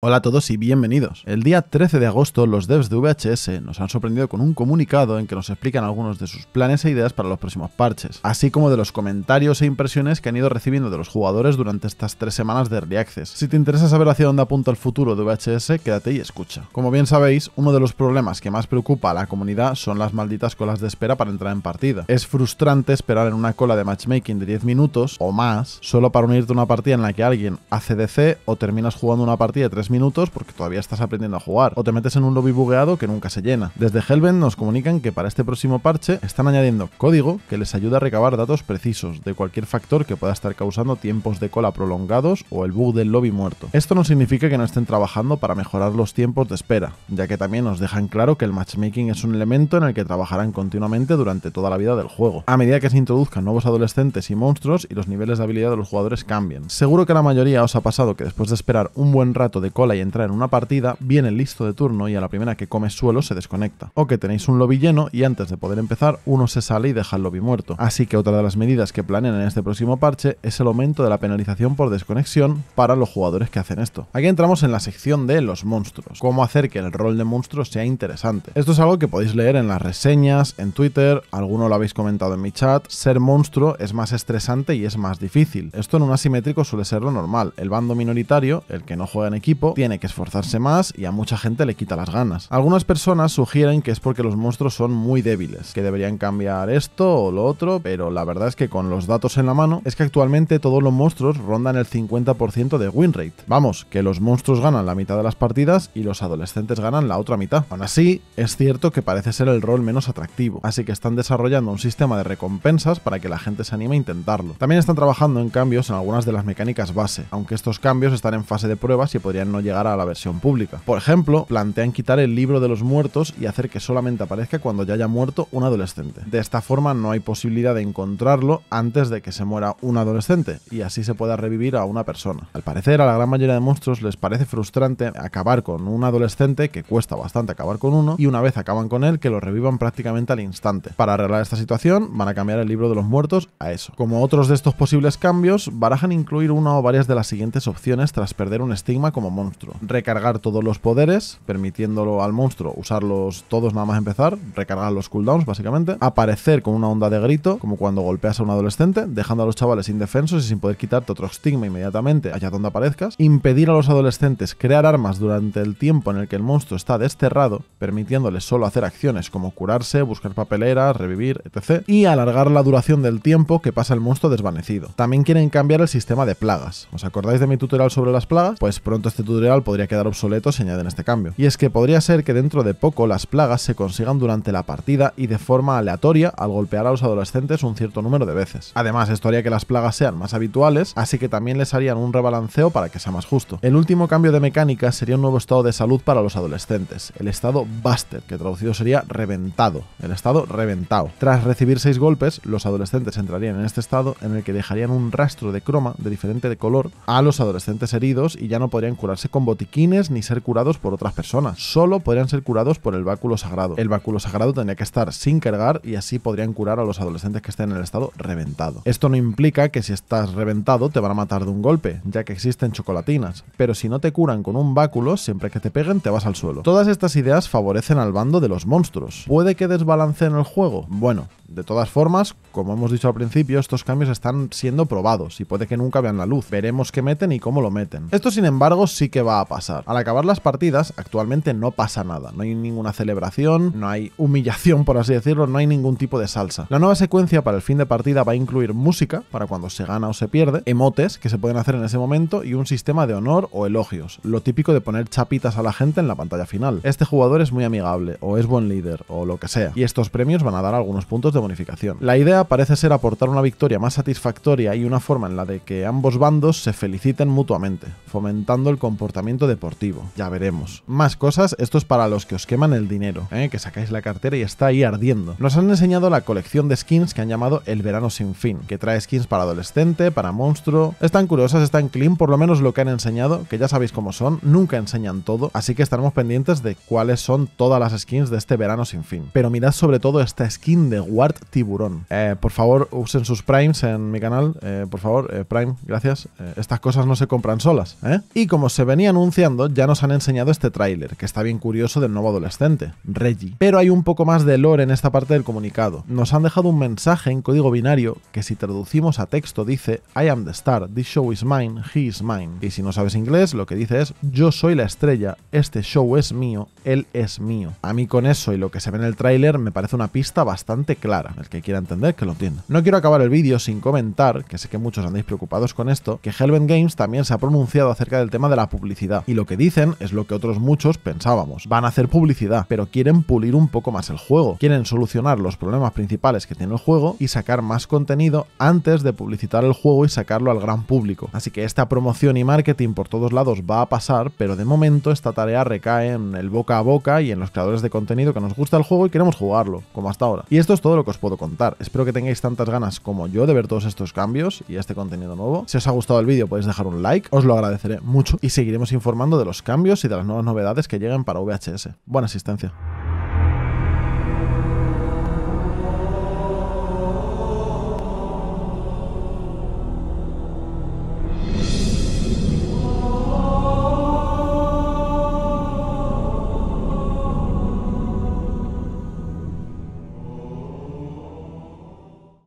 Hola a todos y bienvenidos. El día 13 de agosto los devs de VHS nos han sorprendido con un comunicado en que nos explican algunos de sus planes e ideas para los próximos parches, así como de los comentarios e impresiones que han ido recibiendo de los jugadores durante estas tres semanas de Early Access. Si te interesa saber hacia dónde apunta el futuro de VHS, quédate y escucha. Como bien sabéis, uno de los problemas que más preocupa a la comunidad son las malditas colas de espera para entrar en partida. Es frustrante esperar en una cola de matchmaking de 10 minutos o más solo para unirte a una partida en la que alguien hace DC o terminas jugando una partida de 3 minutos porque todavía estás aprendiendo a jugar, o te metes en un lobby bugueado que nunca se llena. Desde Helven nos comunican que para este próximo parche están añadiendo código que les ayuda a recabar datos precisos de cualquier factor que pueda estar causando tiempos de cola prolongados o el bug del lobby muerto. Esto no significa que no estén trabajando para mejorar los tiempos de espera, ya que también nos dejan claro que el matchmaking es un elemento en el que trabajarán continuamente durante toda la vida del juego, a medida que se introduzcan nuevos adolescentes y monstruos y los niveles de habilidad de los jugadores cambien. Seguro que la mayoría os ha pasado que después de esperar un buen rato de cola y entrar en una partida, viene listo de turno y a la primera que come suelo se desconecta. O que tenéis un lobby lleno y antes de poder empezar, uno se sale y deja el lobby muerto. Así que otra de las medidas que planean en este próximo parche es el aumento de la penalización por desconexión para los jugadores que hacen esto. Aquí entramos en la sección de los monstruos, cómo hacer que el rol de monstruo sea interesante. Esto es algo que podéis leer en las reseñas, en Twitter, alguno lo habéis comentado en mi chat, ser monstruo es más estresante y es más difícil. Esto en un asimétrico suele ser lo normal, el bando minoritario, el que no juega en equipo, tiene que esforzarse más y a mucha gente le quita las ganas. Algunas personas sugieren que es porque los monstruos son muy débiles, que deberían cambiar esto o lo otro, pero la verdad es que con los datos en la mano es que actualmente todos los monstruos rondan el 50% de win rate. Vamos, que los monstruos ganan la mitad de las partidas y los adolescentes ganan la otra mitad. Aún así, es cierto que parece ser el rol menos atractivo, así que están desarrollando un sistema de recompensas para que la gente se anime a intentarlo. También están trabajando en cambios en algunas de las mecánicas base, aunque estos cambios están en fase de pruebas y podrían no llegar a la versión pública. Por ejemplo, plantean quitar el libro de los muertos y hacer que solamente aparezca cuando ya haya muerto un adolescente. De esta forma no hay posibilidad de encontrarlo antes de que se muera un adolescente y así se pueda revivir a una persona. Al parecer a la gran mayoría de monstruos les parece frustrante acabar con un adolescente, que cuesta bastante acabar con uno, y una vez acaban con él que lo revivan prácticamente al instante. Para arreglar esta situación van a cambiar el libro de los muertos a eso. Como otros de estos posibles cambios, barajan incluir una o varias de las siguientes opciones tras perder un estigma como monstruo Recargar todos los poderes, permitiéndolo al monstruo usarlos todos nada más empezar, recargar los cooldowns básicamente, aparecer con una onda de grito, como cuando golpeas a un adolescente, dejando a los chavales indefensos y sin poder quitarte otro estigma inmediatamente allá donde aparezcas, impedir a los adolescentes crear armas durante el tiempo en el que el monstruo está desterrado, permitiéndoles solo hacer acciones como curarse, buscar papelera revivir, etc. Y alargar la duración del tiempo que pasa el monstruo desvanecido. También quieren cambiar el sistema de plagas. ¿Os acordáis de mi tutorial sobre las plagas? Pues pronto este tutorial podría quedar obsoleto si añaden este cambio. Y es que podría ser que dentro de poco las plagas se consigan durante la partida y de forma aleatoria al golpear a los adolescentes un cierto número de veces. Además, esto haría que las plagas sean más habituales, así que también les harían un rebalanceo para que sea más justo. El último cambio de mecánica sería un nuevo estado de salud para los adolescentes, el estado Buster, que traducido sería reventado, el estado reventado. Tras recibir seis golpes, los adolescentes entrarían en este estado en el que dejarían un rastro de croma de diferente de color a los adolescentes heridos y ya no podrían curarse con botiquines ni ser curados por otras personas. Solo podrían ser curados por el báculo sagrado. El báculo sagrado tendría que estar sin cargar y así podrían curar a los adolescentes que estén en el estado reventado. Esto no implica que si estás reventado te van a matar de un golpe, ya que existen chocolatinas, pero si no te curan con un báculo, siempre que te peguen te vas al suelo. Todas estas ideas favorecen al bando de los monstruos. ¿Puede que desbalanceen el juego? Bueno, de todas formas, como hemos dicho al principio, estos cambios están siendo probados y puede que nunca vean la luz. Veremos qué meten y cómo lo meten. Esto, sin embargo, sí que va a pasar. Al acabar las partidas, actualmente no pasa nada. No hay ninguna celebración, no hay humillación, por así decirlo, no hay ningún tipo de salsa. La nueva secuencia para el fin de partida va a incluir música, para cuando se gana o se pierde, emotes que se pueden hacer en ese momento y un sistema de honor o elogios, lo típico de poner chapitas a la gente en la pantalla final. Este jugador es muy amigable, o es buen líder, o lo que sea. Y estos premios van a dar algunos puntos de la idea parece ser aportar una victoria más satisfactoria y una forma en la de que ambos bandos se feliciten mutuamente, fomentando el comportamiento deportivo. Ya veremos. Más cosas, esto es para los que os queman el dinero, ¿eh? que sacáis la cartera y está ahí ardiendo. Nos han enseñado la colección de skins que han llamado El Verano Sin Fin, que trae skins para adolescente, para monstruo. Están curiosas, están clean, por lo menos lo que han enseñado, que ya sabéis cómo son, nunca enseñan todo, así que estaremos pendientes de cuáles son todas las skins de este verano sin fin. Pero mirad sobre todo esta skin de War Tiburón. Eh, por favor, usen sus primes en mi canal. Eh, por favor, eh, Prime, gracias. estas cosas no se compran solas. Y como se venía anunciando, ya nos han enseñado este tráiler, que está bien curioso del nuevo adolescente, Reggie. Pero hay un poco más de lore en esta parte del comunicado. Nos han dejado un mensaje en código binario que si traducimos a texto dice I am the star, this show is mine, he is mine. Y si no sabes inglés, lo que dice es yo soy la estrella, este show es mío, él es mío. A mí con eso y lo que se ve en el tráiler me parece una pista bastante clara el que quiera entender, que lo entienda. No quiero acabar el vídeo sin comentar, que sé que muchos andéis preocupados con esto, que Helven Games también se ha pronunciado acerca del tema de la publicidad. Y lo que dicen es lo que otros muchos pensábamos. Van a hacer publicidad, pero quieren pulir un poco más el juego. Quieren solucionar los problemas principales que tiene el juego y sacar más contenido antes de publicitar el juego y sacarlo al gran público. Así que esta promoción y marketing por todos lados va a pasar, pero de momento esta tarea recae en el boca a boca y en los creadores de contenido que nos gusta el juego y queremos jugarlo, como hasta ahora. Y esto es todo lo que os puedo contar. Espero que tengáis tantas ganas como yo de ver todos estos cambios y este contenido nuevo. Si os ha gustado el vídeo podéis dejar un like, os lo agradeceré mucho y seguiremos informando de los cambios y de las nuevas novedades que lleguen para VHS. Buena asistencia.